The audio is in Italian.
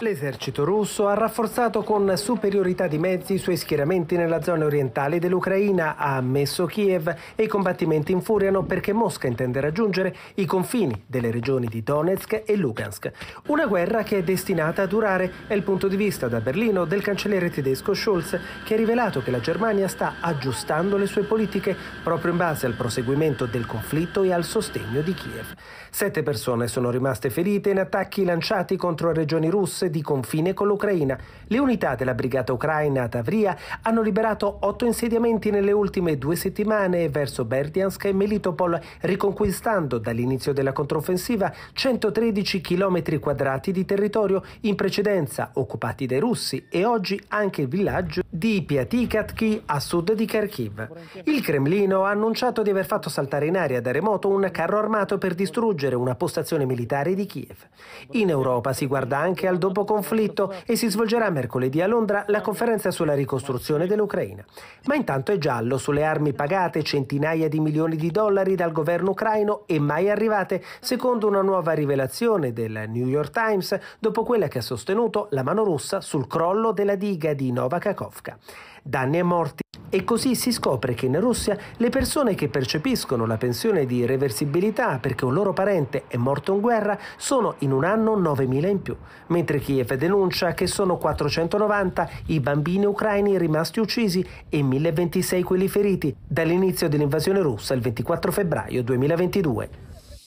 L'esercito russo ha rafforzato con superiorità di mezzi i suoi schieramenti nella zona orientale dell'Ucraina, ha ammesso Kiev e i combattimenti infuriano perché Mosca intende raggiungere i confini delle regioni di Donetsk e Lugansk. Una guerra che è destinata a durare è il punto di vista da Berlino del cancelliere tedesco Scholz che ha rivelato che la Germania sta aggiustando le sue politiche proprio in base al proseguimento del conflitto e al sostegno di Kiev. Sette persone sono rimaste ferite in attacchi lanciati contro regioni russe di confine con l'Ucraina. Le unità della brigata ucraina a Tavria hanno liberato otto insediamenti nelle ultime due settimane verso Berdiansk e Melitopol, riconquistando dall'inizio della controffensiva 113 km quadrati di territorio in precedenza occupati dai russi e oggi anche il villaggio di Piatikatki a sud di Kharkiv. Il Cremlino ha annunciato di aver fatto saltare in aria da remoto un carro armato per distruggere una postazione militare di Kiev. In Europa si guarda anche al dopo conflitto e si svolgerà mercoledì a Londra la conferenza sulla ricostruzione dell'Ucraina. Ma intanto è giallo sulle armi pagate centinaia di milioni di dollari dal governo ucraino e mai arrivate, secondo una nuova rivelazione del New York Times dopo quella che ha sostenuto la mano russa sul crollo della diga di Novakakov tedesca. Danni e morti. E così si scopre che in Russia le persone che percepiscono la pensione di irreversibilità perché un loro parente è morto in guerra sono in un anno 9.000 in più, mentre Kiev denuncia che sono 490 i bambini ucraini rimasti uccisi e 1.026 quelli feriti dall'inizio dell'invasione russa il 24 febbraio 2022.